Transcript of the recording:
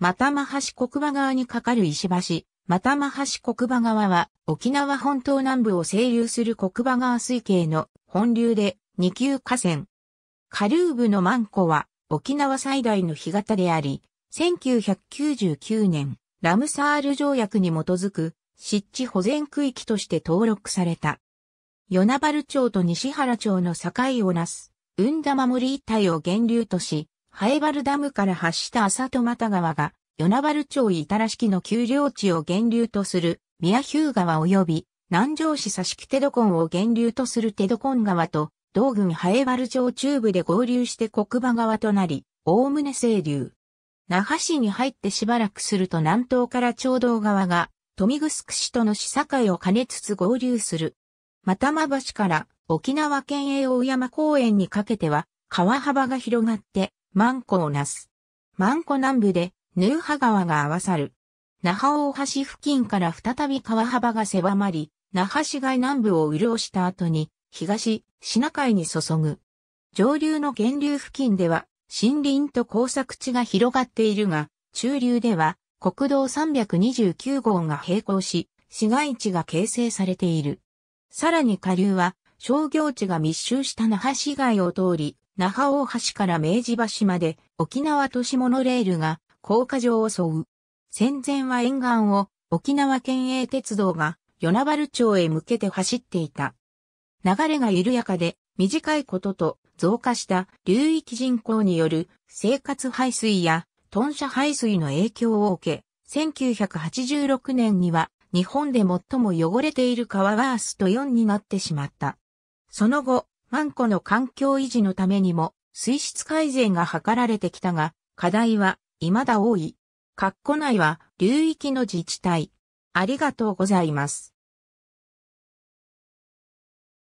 マハシ国場側に架かる石橋、マハシ国場側は、沖縄本島南部を清流する国場川水系の本流で、二級河川。下流部のマンコは、沖縄最大の干潟であり、1999年、ラムサール条約に基づく、湿地保全区域として登録された。与那原町と西原町の境をなす、運田森一帯を源流とし、ハエバルダムから発した浅戸又川が、与那原町板らしきの丘陵地を源流とする宮ヒ川及び南城市佐敷テドコンを源流とするテドコン川と道郡ハエバル町中部で合流して国場川となり、おおむね清流。那覇市に入ってしばらくすると南東から町道川が、富城市との市境を兼ねつつ合流する。又間橋から沖縄県営大山公園にかけては、川幅が広がって、マンコをなす。マンコ南部で、ヌーハ川が合わさる。那覇大橋付近から再び川幅が狭まり、那覇市街南部を潤した後に、東、シナ海に注ぐ。上流の源流付近では、森林と工作地が広がっているが、中流では、国道329号が並行し、市街地が形成されている。さらに下流は、商業地が密集した那覇市街を通り、那覇大橋から明治橋まで沖縄都市モノレールが高架上を襲う。戦前は沿岸を沖縄県営鉄道が与那原町へ向けて走っていた。流れが緩やかで短いことと増加した流域人口による生活排水や豚舎排水の影響を受け、1986年には日本で最も汚れている川ワースト4になってしまった。その後、マンコの環境維持のためにも水質改善が図られてきたが、課題は未だ多い。括弧内は流域の自治体。ありがとうございます。